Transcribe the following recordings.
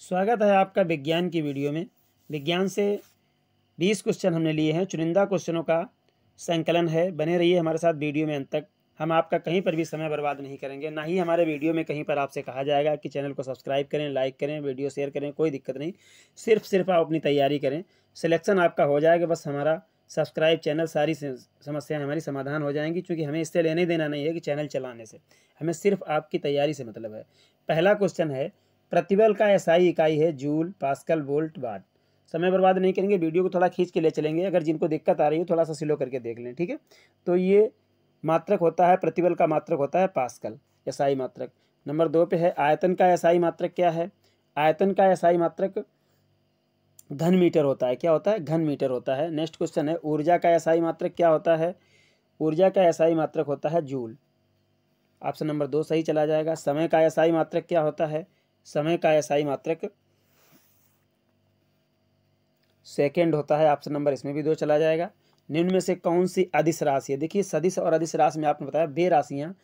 स्वागत है आपका विज्ञान की वीडियो में विज्ञान से बीस क्वेश्चन हमने लिए हैं चुनिंदा क्वेश्चनों का संकलन है बने रहिए हमारे साथ वीडियो में अंत तक हम आपका कहीं पर भी समय बर्बाद नहीं करेंगे ना ही हमारे वीडियो में कहीं पर आपसे कहा जाएगा कि चैनल को सब्सक्राइब करें लाइक करें वीडियो शेयर करें कोई दिक्कत नहीं सिर्फ सिर्फ आप अपनी तैयारी करें सिलेक्शन आपका हो जाएगा बस हमारा सब्सक्राइब चैनल सारी समस्याएं हमारी समाधान हो जाएंगी क्योंकि हमें इससे लेने देना नहीं है कि चैनल चलाने से हमें सिर्फ आपकी तैयारी से मतलब है पहला क्वेश्चन है प्रतिबल का एसआई इकाई है जूल पास्कल वोल्ट बाट समय बर्बाद नहीं करेंगे वीडियो को थोड़ा खींच के ले चलेंगे अगर जिनको दिक्कत आ रही हो थोड़ा सा स्लो करके देख लें ठीक है तो ये मात्रक होता है प्रतिबल का मात्रक होता है पास्कल एसआई मात्रक नंबर दो पे है आयतन का एसआई मात्रक क्या है आयतन का एसआई मात्रक घन मीटर होता है क्या होता है घन मीटर होता है नेक्स्ट क्वेश्चन है ऊर्जा का एसआई मात्रक क्या होता है ऊर्जा का एसआई मात्रक होता है जूल ऑप्शन नंबर दो सही चला जाएगा समय का एसआई मात्रक क्या होता है समय का ऐसा ही मात्रक सेकेंड होता है ऑप्शन नंबर इसमें भी दो चला जाएगा निम्न में से कौन सी अधिस राशि है देखिए सदिश और अधिस राशि में आपने बताया वे राशियाँ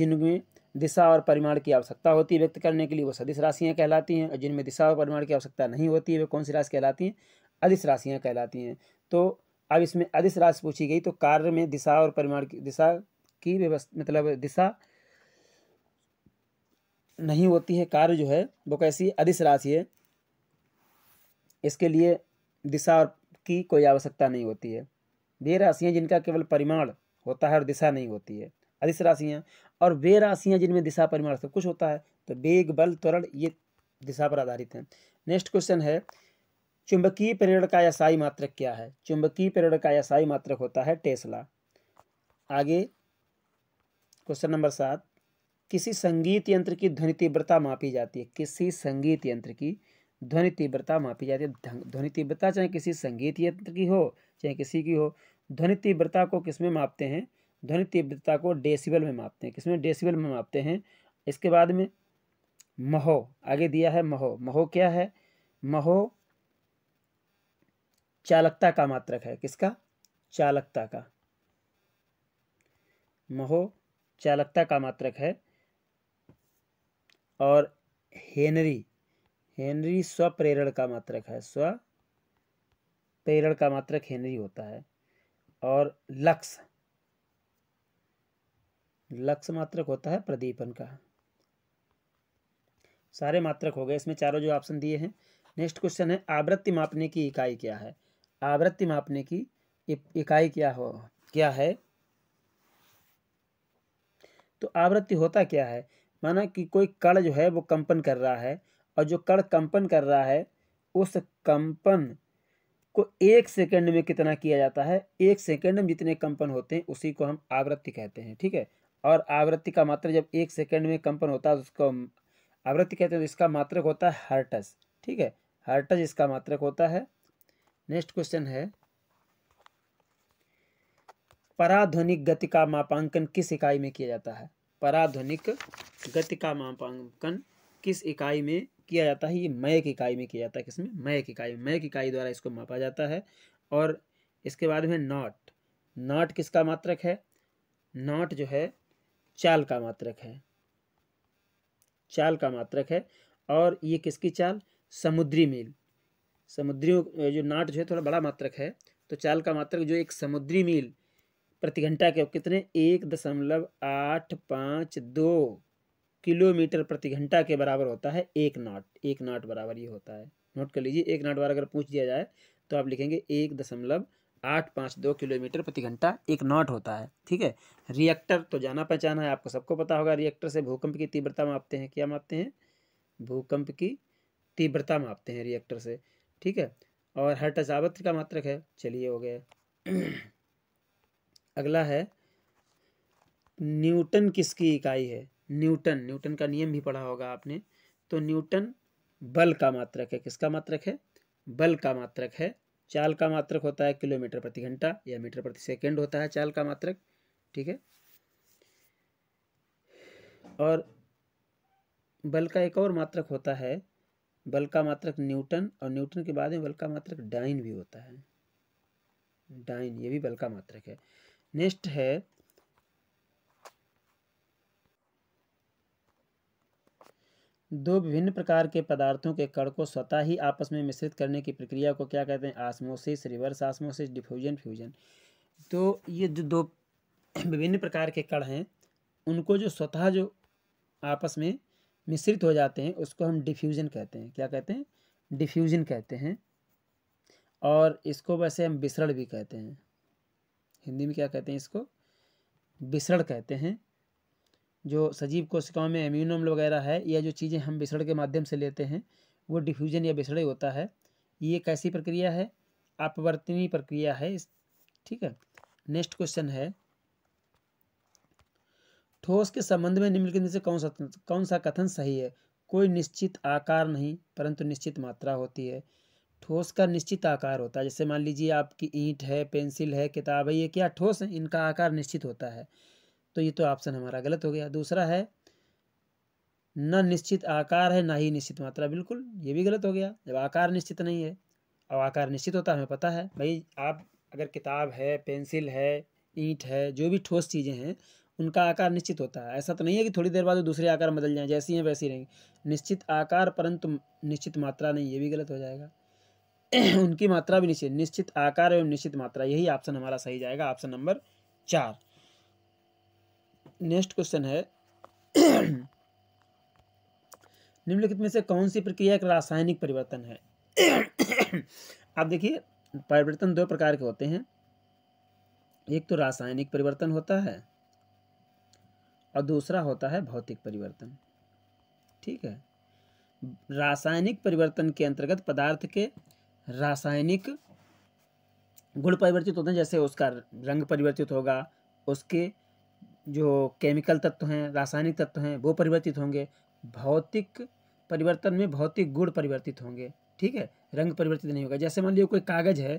जिनमें दिशा और परिमाण की आवश्यकता होती है व्यक्त करने के लिए वो सदिश राशियाँ कहलाती हैं और जिनमें दिशा और परिमाण की आवश्यकता नहीं होती है वे कौन सी राशि कहलाती हैं अधिस राशियाँ कहलाती हैं तो अब इसमें अधिस राशि पूछी गई तो कार्य में दिशा और परिमाण की दिशा की व्यवस्था मतलब दिशा नहीं होती है कार्य जो है वो कैसी अधिस राशि है इसके लिए दिशा की कोई आवश्यकता नहीं होती है वे राशियाँ जिनका केवल परिमाण होता है और दिशा नहीं होती है अधिस राशियाँ और वे राशियाँ जिनमें दिशा परिमाण सब कुछ होता है तो वेग बल त्वरण ये दिशा पर आधारित हैं नेक्स्ट क्वेश्चन है चुंबकीय प्रेरण का यासाई मात्रक क्या है चुंबकीय प्रेरण का यासाई मात्रक होता है टेस्ला आगे क्वेश्चन नंबर सात किसी संगीत यंत्र की ध्वनि तीव्रता मापी जाती है किसी संगीत यंत्र की ध्वनि तीव्रता मापी जाती है ध्वनि तीव्रता चाहे किसी संगीत यंत्र की हो चाहे किसी की हो ध्वनि तीव्रता को किसमें मापते हैं ध्वनि तीव्रता को डेसिबल में मापते हैं किसमें डेसिबल में मापते हैं इसके बाद में महो आगे दिया है महो महो क्या है महो चालकता का मात्रक है किसका चालकता का महो चालकता का मात्रक है और हेनरी हेनरी स्वप्रेरण का मात्रक है स्व प्रेरण का मात्रक हेनरी होता है और लक्स लक्स मात्रक होता है प्रदीपन का सारे मात्रक हो गए इसमें चारों जो ऑप्शन दिए हैं नेक्स्ट क्वेश्चन है आवृत्ति मापने की इकाई क्या है आवृत्ति मापने की इकाई क्या हो क्या है तो आवृत्ति होता क्या है माना कि कोई कण जो है वो कंपन कर रहा है और जो कण कंपन कर रहा है उस कंपन को एक सेकंड में कितना किया जाता है एक सेकंड में जितने कंपन होते हैं उसी को हम आवृत्ति कहते हैं ठीक है और आवृत्ति का मात्र जब एक सेकंड में कंपन होता है तो उसको आवृत्ति कहते हैं तो इसका मात्रक होता है हर्टस ठीक है हर्टस इसका मात्रक होता है नेक्स्ट क्वेश्चन है पराध्वनिक गति का मापांकन किस इकाई में किया जाता है पराध्वनिक गति का मापांकन किस इकाई में किया जाता है ये मयक इकाई में किया जाता है किसमें मैक इकाई मैक इकाई द्वारा इसको मापा जाता है और इसके बाद में नॉट नॉट किसका मात्रक है नॉट जो है चाल का मात्रक है चाल का मात्रक है और ये किसकी चाल समुद्री मील समुद्री जो नाट जो है थोड़ा बड़ा मात्रक है तो चाल का मात्रक जो एक समुद्री मील प्रति घंटा के कितने एक दशमलव आठ पाँच दो किलोमीटर प्रति घंटा के बराबर होता है एक नॉट एक नॉट बराबर ये होता है नोट कर लीजिए एक नाट बराबर अगर पूछ दिया जाए तो आप लिखेंगे एक दशमलव आठ पाँच दो किलोमीटर प्रति घंटा एक नॉट होता है ठीक है रिएक्टर तो जाना पहचाना है आपको सबको पता होगा रिएक्टर से भूकंप की तीव्रता मापते हैं क्या मापते हैं भूकंप की तीव्रता मापते हैं रिएक्टर से ठीक है और हर आवृत्ति का मात्रक है चलिए हो गया अगला है न्यूटन किसकी इकाई है न्यूटन न्यूटन का नियम भी पढ़ा होगा आपने तो न्यूटन बल का मात्रक है किसका मात्रक है बल का मात्रक है चाल का मात्रक होता है किलोमीटर प्रति घंटा या मीटर प्रति सेकंड होता है चाल का मात्रक ठीक है और बल का एक और मात्रक होता है बल का मात्रक न्यूटन और न्यूटन के बाद में बल का मात्रक डाइन भी होता है डाइन ये भी बल का मात्रक है नेक्स्ट है दो विभिन्न प्रकार के पदार्थों के कण को स्वतः ही आपस में मिश्रित करने की प्रक्रिया को क्या कहते हैं osmosis reverse osmosis diffusion fusion तो ये जो दो विभिन्न प्रकार के कण हैं उनको जो स्वतः जो आपस में मिश्रित हो जाते हैं उसको हम डिफ्यूजन कहते हैं क्या कहते हैं डिफ्यूजन कहते हैं और इसको वैसे हम विसरण भी कहते हैं हिंदी में क्या कहते हैं इसको विसरण कहते हैं जो सजीव कोशिकाओं में एम्यूनम वगैरह है या जो चीज़ें हम विसरण के माध्यम से लेते हैं वो डिफ्यूजन या विसरण होता है ये कैसी प्रक्रिया है अपवर्तनी प्रक्रिया है ठीक है नेक्स्ट क्वेश्चन है ठोस के संबंध में निम्नलिखित में से कौन सा कौन सा कथन सही है कोई निश्चित आकार नहीं परंतु निश्चित मात्रा होती है ठोस का निश्चित आकार होता है जैसे मान लीजिए आपकी ईंट है पेंसिल है किताब है ये क्या ठोस है इनका आकार निश्चित होता है तो ये तो ऑप्शन हमारा गलत हो गया दूसरा है न निश्चित आकार है ना ही निश्चित मात्रा बिल्कुल ये भी गलत हो गया जब आकार निश्चित नहीं है अब आकार निश्चित होता है हमें पता है भाई आप अगर किताब है पेंसिल है ईंट है जो भी ठोस चीज़ें हैं उनका आकार निश्चित होता है ऐसा तो नहीं है कि थोड़ी देर बाद दूसरे आकार बदल जाए जैसी हैं वैसी रहेंगी निश्चित आकार परंतु निश्चित मात्रा नहीं ये भी गलत हो जाएगा उनकी मात्रा भी निश्चित निश्चित आकार एवं निश्चित मात्रा यही ऑप्शन हमारा सही जाएगा ऑप्शन नंबर चार नेक्स्ट क्वेश्चन है निम्नलिखित में से कौन सी प्रक्रिया एक रासायनिक परिवर्तन है आप देखिए परिवर्तन दो प्रकार के होते हैं एक तो रासायनिक परिवर्तन होता है और दूसरा होता है भौतिक परिवर्तन ठीक है रासायनिक परिवर्तन के अंतर्गत पदार्थ के रासायनिक गुण परिवर्तित होते हैं जैसे उसका रंग परिवर्तित होगा उसके जो केमिकल तत्व हैं रासायनिक तत्व हैं वो परिवर्तित होंगे भौतिक परिवर्तन में भौतिक गुण परिवर्तित होंगे ठीक है रंग परिवर्तित नहीं होगा जैसे मान लीजिए कोई कागज़ है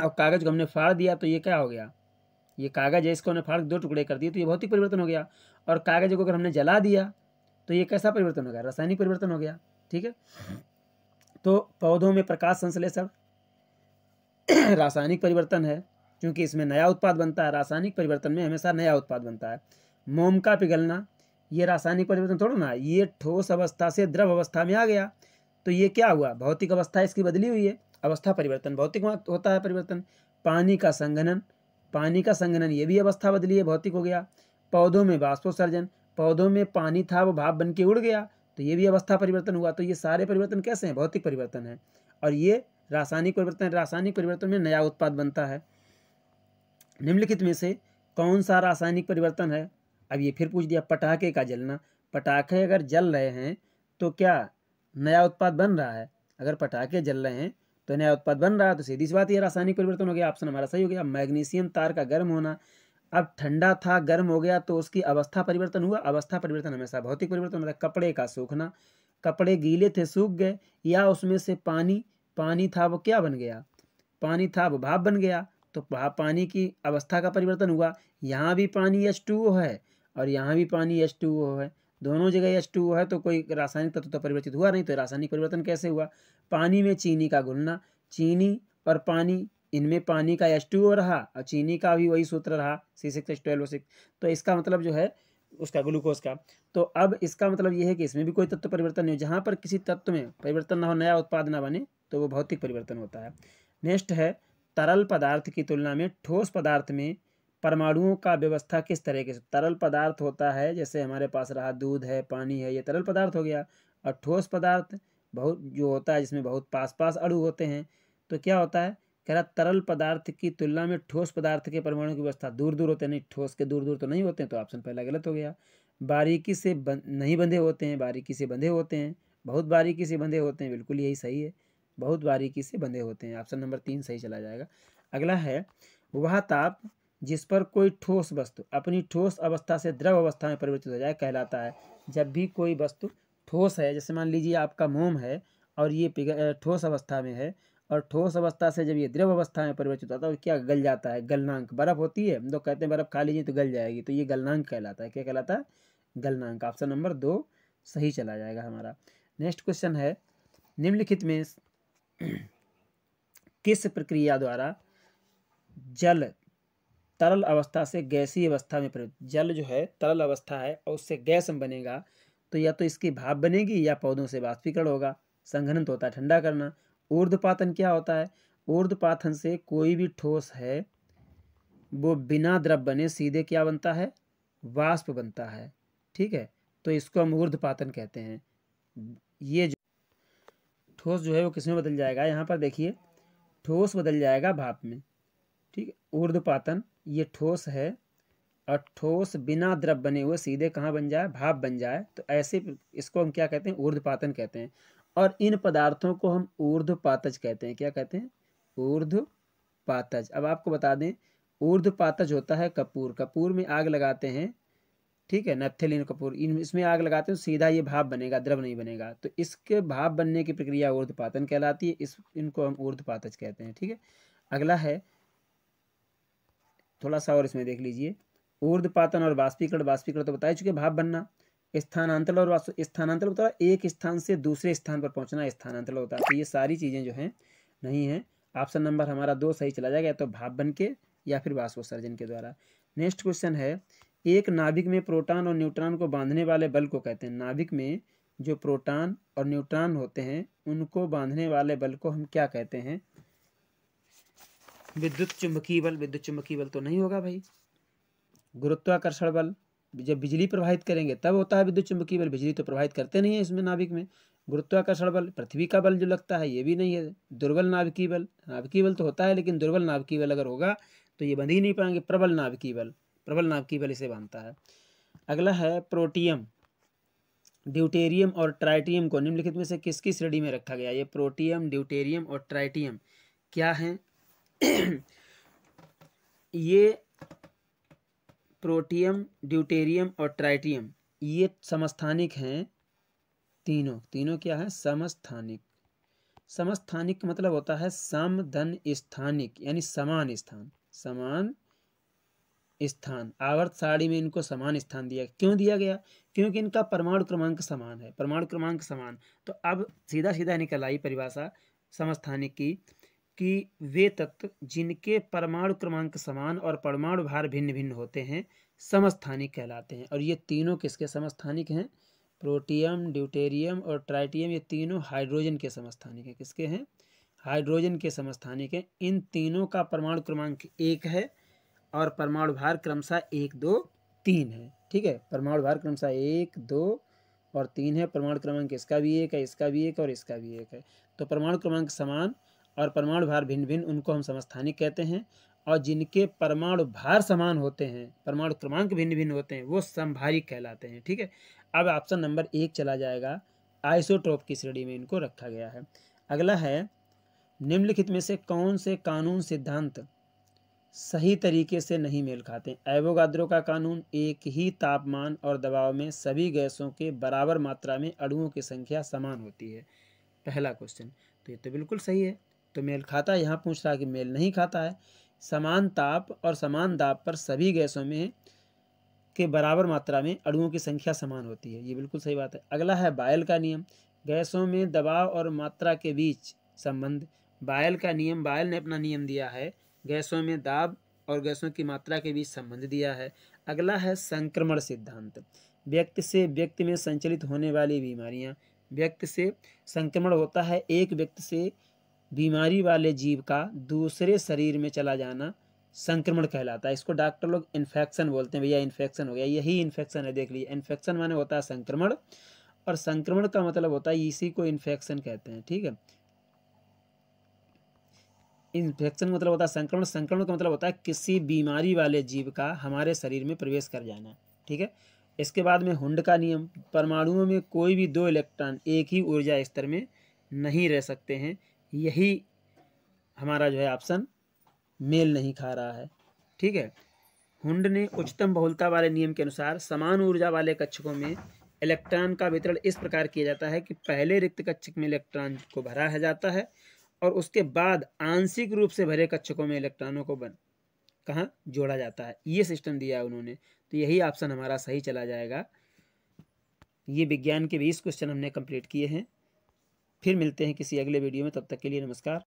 और कागज़ को हमने फाड़ दिया तो ये क्या हो गया ये कागज़ है इसको हमने फाड़ दो टुकड़े कर दिए तो ये भौतिक परिवर्तन हो गया और कागज़ को अगर हमने जला दिया तो ये कैसा परिवर्तन हो गया रासायनिक परिवर्तन हो गया ठीक है तो पौधों में प्रकाश संश्लेषण रासायनिक परिवर्तन है क्योंकि इसमें नया उत्पाद बनता है रासायनिक परिवर्तन में हमेशा नया उत्पाद बनता है मोम का पिघलना ये रासायनिक परिवर्तन थोड़ा ना ये ठोस अवस्था से द्रव अवस्था में आ गया तो ये क्या हुआ भौतिक अवस्था इसकी बदली हुई है अवस्था परिवर्तन भौतिक होता है परिवर्तन पानी का संघनन पानी का संघनन ये भी अवस्था बदली है भौतिक हो गया पौधों में बाष्पोत्सर्जन पौधों में पानी था वो भाप बन के उड़ गया तो ये भी अवस्था परिवर्तन हुआ तो ये सारे परिवर्तन कैसे हैं भौतिक परिवर्तन है और ये रासायनिक परिवर्तन रासायनिक परिवर्तन में नया उत्पाद बनता है निम्नलिखित में से कौन सा रासायनिक परिवर्तन है अब ये फिर पूछ दिया पटाखे का जलना पटाखे अगर जल रहे हैं तो क्या नया उत्पाद बन रहा है अगर पटाखे जल रहे हैं तो नया उत्पाद बन रहा है तो सीधी सी बात यह रासायनिक परिवर्तन हो गया ऑप्शन हमारा सही हो गया मैग्नीशियम तार का गर्म होना अब ठंडा था गर्म हो गया तो उसकी अवस्था परिवर्तन हुआ अवस्था परिवर्तन हमेशा भौतिक परिवर्तन होता है कपड़े का सूखना कपड़े गीले थे सूख गए या उसमें से पानी पानी था वो क्या बन गया पानी था वो भाप बन गया तो भाप पानी की अवस्था का परिवर्तन हुआ यहाँ भी पानी एच टू ओ है और यहाँ भी पानी एच टू ओ है दोनों जगह एच टू ओ है तो कोई रासायनिक तत्व तो परिवर्तित हुआ नहीं तो रासायनिक परिवर्तन कैसे हुआ पानी में चीनी का घुलना चीनी और पानी इनमें पानी का एच टू ओ रहा और चीनी का भी वही सूत्र रहा C six H twelve six तो इसका मतलब जो है उसका ग्लूकोज का तो अब इसका मतलब यह है कि इसमें भी कोई तत्व परिवर्तन नहीं हो जहाँ पर किसी तत्व में परिवर्तन ना हो नया उत्पाद ना बने तो वो भौतिक परिवर्तन होता है नेक्स्ट है तरल पदार्थ की तुलना में ठोस पदार्थ में परमाणुओं का व्यवस्था किस तरीके से तरल पदार्थ होता है जैसे हमारे पास रहा दूध है पानी है ये तरल पदार्थ हो गया और ठोस पदार्थ बहुत जो होता है जिसमें बहुत पास पास अड़ू होते हैं तो क्या होता है कह रहा तरल पदार्थ की तुलना में ठोस पदार्थ के परमाणु की व्यवस्था दूर दूर होते नहीं ठोस के दूर दूर तो नहीं होते हैं तो ऑप्शन पहला गलत हो गया बारीकी से बन, नहीं बंधे होते हैं बारीकी से बंधे होते हैं बहुत बारीकी से बंधे होते हैं बिल्कुल यही सही है बहुत बारीकी से बंधे होते हैं ऑप्शन नंबर तीन सही चला जाएगा अगला है वह ताप जिस पर कोई ठोस वस्तु अपनी ठोस अवस्था से द्रव अवस्था में परिवर्तित हो जाए कहलाता है जब भी कोई वस्तु ठोस है जैसे मान लीजिए आपका मोम है और ये ठोस अवस्था में है और ठोस अवस्था से जब ये द्रव अवस्था में परिवर्तित होता है तो क्या गल जाता है गलनांक बर्फ़ होती है तो कहते हैं बर्फ़ खा लीजिए तो गल जाएगी तो ये गलनांक कहलाता है क्या कहलाता है गलनांक ऑप्शन नंबर दो सही चला जाएगा हमारा नेक्स्ट क्वेश्चन है निम्नलिखित में किस प्रक्रिया द्वारा जल तरल अवस्था से गैसीय अवस्था में परिवर्तित जल जो है तरल अवस्था है और उससे गैस में बनेगा तो या तो इसकी भाप बनेगी या पौधों से बाष्पीकरण होगा संघनन तो होता है ठंडा करना ऊर्ध्वपातन क्या होता है ऊर्ध्वपातन से कोई भी ठोस है वो बिना द्रव बने सीधे क्या बनता है वाष्प बनता है ठीक है तो इसको हम ऊर्ध्वपातन कहते हैं ये जो ठोस जो है वो किसमें बदल जाएगा यहाँ पर देखिए ठोस बदल जाएगा भाप में ठीक है ऊर्ध्वपातन ये ठोस है और ठोस बिना द्रव बने हुए सीधे कहाँ बन जाए भाप बन जाए तो ऐसे इसको हम क्या कहते हैं ऊर्ध्वपातन कहते हैं और इन पदार्थों को हम ऊर्ध पातज कहते हैं क्या कहते हैं ऊर्ध पातज अब आपको बता दें ऊर्ध पातज होता है कपूर कपूर में आग लगाते हैं ठीक है नथेलिन कपूर इन इसमें आग लगाते हैं सीधा ये भाप बनेगा द्रव नहीं बनेगा तो इसके भाप बनने की प्रक्रिया पातन कहलाती है इस इनको हम पातज कहते हैं ठीक है अगला है थोड़ा सा और इसमें देख लीजिए पातन और बाष्पीकरण बाष्पीकरण तो बता चुके भाप बनना स्थानांतरण और स्थानांतरण होता है एक स्थान से दूसरे स्थान पर पहुंचना स्थानांतरण होता है तो ये सारी चीज़ें जो हैं नहीं हैं ऑप्शन नंबर हमारा दो सही चला जाएगा तो भाप बन के या फिर वाष्पोत्सर्जन के द्वारा नेक्स्ट क्वेश्चन है एक नाभिक में प्रोटॉन और न्यूट्रॉन को बांधने वाले बल को कहते हैं नाभिक में जो प्रोटॉन और न्यूट्रॉन होते हैं उनको बांधने वाले बल को हम क्या कहते हैं विद्युत चुंबकीय बल विद्युत चुंबकीय बल तो नहीं होगा भाई गुरुत्वाकर्षण बल जब बिजली प्रभावित करेंगे तब होता है विद्युत चुंबकीय बल बिजली तो प्रभावित करते नहीं है इसमें नाभिक में गुरुत्वाकर्षण बल पृथ्वी का बल जो लगता है ये भी नहीं है दुर्बल नाभिकीय बल नाभिकीय बल तो होता है लेकिन दुर्बल नाभिकीय बल अगर होगा तो ये बंध ही नहीं पाएंगे प्रबल नाभिकीय बल प्रबल नाभिकीय बल इसे बांधता है अगला है प्रोटियम ड्यूटेरियम और ट्राइटियम को निम्नलिखित में से किसकी श्रेणी में रखा गया ये प्रोटियम ड्यूटेरियम और ट्राइटियम क्या हैं ये प्रोटियम ड्यूटेरियम और ट्राइटियम ये समस्थानिक हैं तीनों तीनों क्या है समस्थानिक समस्थानिक का मतलब होता है सम धन स्थानिक यानी समान स्थान समान स्थान आवर्त साड़ी में इनको समान स्थान दिया क्यों दिया गया क्योंकि इनका परमाणु क्रमांक समान है परमाणु क्रमांक समान तो अब सीधा सीधा निकल आई परिभाषा समस्थानिक की कि वे तत्व जिनके परमाणु क्रमांक समान और परमाणु भार भिन्न भिन्न होते हैं समस्थानिक कहलाते हैं और ये तीनों किसके समस्थानिक हैं प्रोटियम ड्यूटेरियम और ट्राइटियम ये तीनों हाइड्रोजन के समस्थानिक हैं किसके हैं हाइड्रोजन के समस्थानिक हैं इन तीनों का परमाणु क्रमांक एक है और परमाणु भार क्रमशः एक दो तीन है ठीक है परमाणु भार क्रमशः एक दो और तीन है परमाणु क्रमांक इसका भी एक है इसका भी एक और इसका भी एक है तो परमाणु क्रमांक समान और परमाणु भार भिन्न भिन्न उनको हम समस्थानिक कहते हैं और जिनके परमाणु भार समान होते हैं परमाणु क्रमांक भिन्न भिन्न होते हैं वो संभारी कहलाते हैं ठीक है अब ऑप्शन नंबर एक चला जाएगा आइसोटोप की श्रेणी में इनको रखा गया है अगला है निम्नलिखित में से कौन से कानून सिद्धांत सही तरीके से नहीं मेल खाते एवोगाद्रो का कानून एक ही तापमान और दबाव में सभी गैसों के बराबर मात्रा में अणुओं की संख्या समान होती है पहला क्वेश्चन तो ये तो बिल्कुल सही है तो मेल खाता है यहाँ पूछ रहा है कि मेल नहीं खाता है समान ताप और समान दाब पर सभी गैसों में के बराबर मात्रा में अणुओं की संख्या समान होती है ये बिल्कुल सही बात है अगला है बायल का नियम गैसों में दबाव और मात्रा के बीच संबंध बायल का नियम बायल ने अपना नियम दिया है गैसों में दाब और गैसों की मात्रा के बीच संबंध दिया है अगला है संक्रमण सिद्धांत व्यक्ति से व्यक्ति में संचलित होने वाली बीमारियाँ व्यक्ति से संक्रमण होता है एक व्यक्ति से बीमारी वाले जीव का दूसरे शरीर में चला जाना संक्रमण कहलाता है इसको डॉक्टर लोग इन्फेक्शन बोलते हैं भैया इन्फेक्शन हो गया यही इन्फेक्शन है देख लीजिए इन्फेक्शन माने होता है संक्रमण और संक्रमण का मतलब होता है इसी को इन्फेक्शन कहते हैं ठीक है इन्फेक्शन मतलब होता है संक्रमण संक्रमण का मतलब होता है किसी बीमारी वाले जीव का हमारे शरीर में प्रवेश कर जाना ठीक है इसके बाद में हुंड का नियम परमाणुओं में कोई भी दो इलेक्ट्रॉन एक ही ऊर्जा स्तर में नहीं रह सकते हैं यही हमारा जो है ऑप्शन मेल नहीं खा रहा है ठीक है हुंड ने उच्चतम बहुलता वाले नियम के अनुसार समान ऊर्जा वाले कक्षकों में इलेक्ट्रॉन का वितरण इस प्रकार किया जाता है कि पहले रिक्त कक्षक में इलेक्ट्रॉन को भरा है जाता है और उसके बाद आंशिक रूप से भरे कक्षकों में इलेक्ट्रॉनों को बन कहाँ जोड़ा जाता है ये सिस्टम दिया है उन्होंने तो यही ऑप्शन हमारा सही चला जाएगा ये विज्ञान के बीस क्वेश्चन हमने कंप्लीट किए हैं फिर मिलते हैं किसी अगले वीडियो में तब तक के लिए नमस्कार